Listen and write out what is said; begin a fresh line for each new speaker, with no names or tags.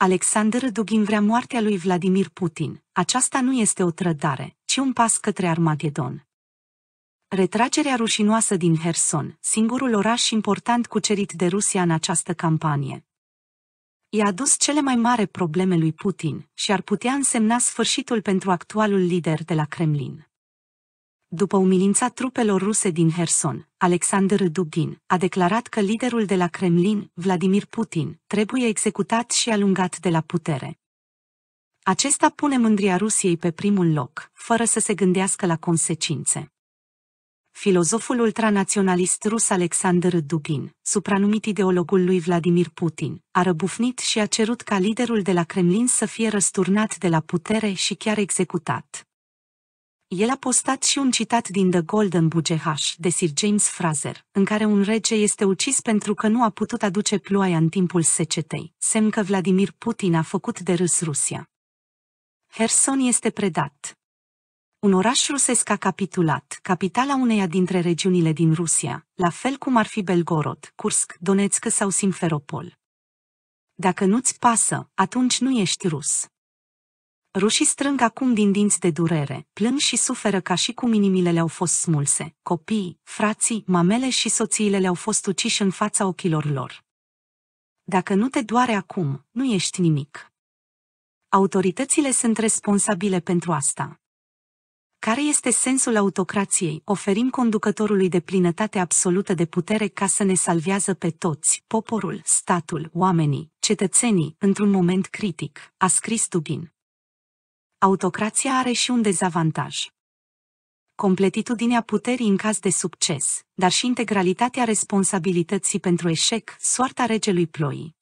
Alexander Dugin vrea moartea lui Vladimir Putin. Aceasta nu este o trădare, ci un pas către Armagedon. Retragerea rușinoasă din Herson, singurul oraș important cucerit de Rusia în această campanie, i-a adus cele mai mari probleme lui Putin și ar putea însemna sfârșitul pentru actualul lider de la Kremlin. După umilința trupelor ruse din Herson, Alexander Dugin a declarat că liderul de la Kremlin, Vladimir Putin, trebuie executat și alungat de la putere. Acesta pune mândria Rusiei pe primul loc, fără să se gândească la consecințe. Filozoful ultranaționalist rus Alexander Dugin, supranumit ideologul lui Vladimir Putin, a răbufnit și a cerut ca liderul de la Kremlin să fie răsturnat de la putere și chiar executat. El a postat și un citat din The Golden Bugehash de Sir James Fraser, în care un rege este ucis pentru că nu a putut aduce ploaia în timpul secetei, semn că Vladimir Putin a făcut de râs Rusia. Herson este predat. Un oraș rusesc a capitulat, capitala uneia dintre regiunile din Rusia, la fel cum ar fi Belgorod, Kursk, Donetsk sau Simferopol. Dacă nu-ți pasă, atunci nu ești rus. Rușii strâng acum din dinți de durere, plâng și suferă ca și cum inimile le-au fost smulse. Copiii, frații, mamele și soțiile le-au fost uciși în fața ochilor lor. Dacă nu te doare acum, nu ești nimic. Autoritățile sunt responsabile pentru asta. Care este sensul autocrației? Oferim conducătorului de plinătate absolută de putere ca să ne salvează pe toți, poporul, statul, oamenii, cetățenii, într-un moment critic, a scris Dubin autocrația are și un dezavantaj. Completitudinea puterii în caz de succes, dar și integralitatea responsabilității pentru eșec, soarta regelui ploii.